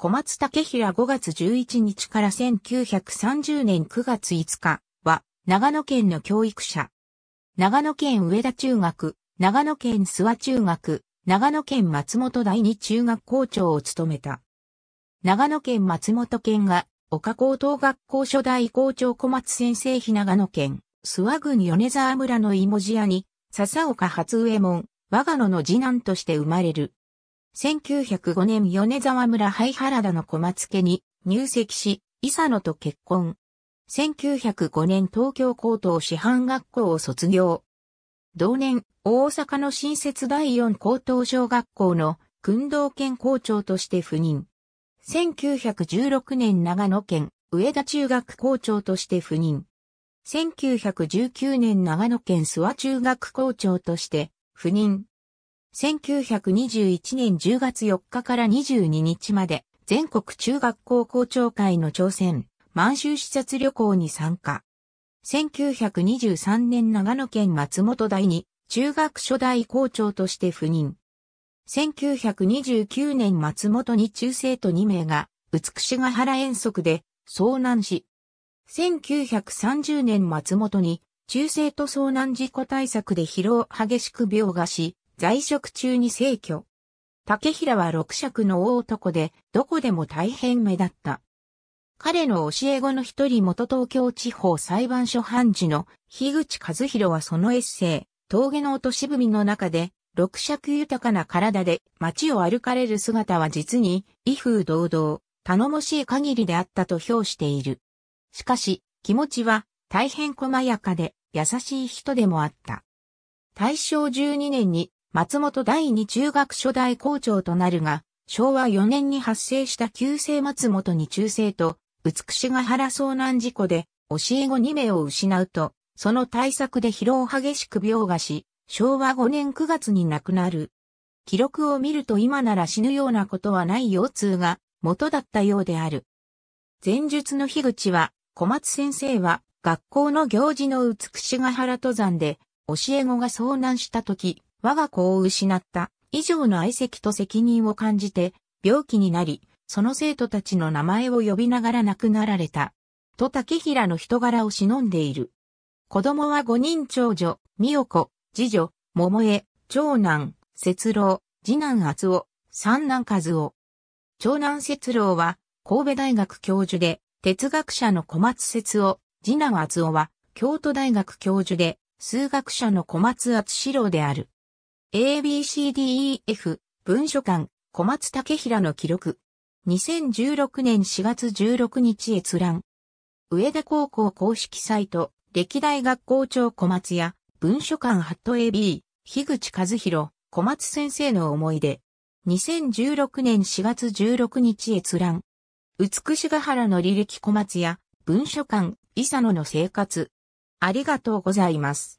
小松武平5月11日から1930年9月5日は、長野県の教育者。長野県上田中学、長野県諏訪中学、長野県松本第二中学校長を務めた。長野県松本県が、岡高等学校初代校長小松先生日長野県、諏訪郡米沢村の芋地屋に、笹岡初上門、我が野の次男として生まれる。1905年米沢村灰原田の小松家に入籍し、伊佐野と結婚。1905年東京高等師範学校を卒業。同年、大阪の新設第四高等小学校の訓導研校長として赴任。1916年長野県上田中学校長として赴任。1919年長野県諏訪中学校長として赴任。1921年10月4日から22日まで、全国中学校校長会の挑戦、満州視察旅行に参加。1923年長野県松本大に中学初代校長として赴任。1929年松本に中生徒2名が、美しが原遠足で遭難し、1930年松本に中生徒遭難事故対策で疲労激しく病画し、在職中に逝去。竹平は六尺の大男で、どこでも大変目立った。彼の教え子の一人元東京地方裁判所判事の樋口和弘はそのエッセイ、峠の落とし踏の中で、六尺豊かな体で街を歩かれる姿は実に、威風堂々、頼もしい限りであったと評している。しかし、気持ちは大変細やかで優しい人でもあった。大正12年に松本第二中学初代校長となるが、昭和4年に発生した旧制松本二中生と、美しが原遭難事故で、教え子2名を失うと、その対策で疲労を激しく病画し、昭和5年9月に亡くなる。記録を見ると今なら死ぬようなことはない腰痛が元だったようである。前述の樋口は、小松先生は学校の行事の美しが原登山で、教え子が遭難した時、我が子を失った以上の愛席と責任を感じて病気になり、その生徒たちの名前を呼びながら亡くなられた。と竹平の人柄を忍んでいる。子供は五人長女、美代子、次女、桃江、長男、節郎、次男厚夫、三男和夫。長男節郎は神戸大学教授で哲学者の小松節夫、次男厚夫は京都大学教授で数学者の小松厚四郎である。ABCDEF 文書館小松竹平の記録。2016年4月16日閲覧。上田高校公式サイト、歴代学校長小松屋、文書館ハット AB、樋口和弘、小松先生の思い出。2016年4月16日閲覧。美しが原の履歴小松屋、文書館、伊佐野の生活。ありがとうございます。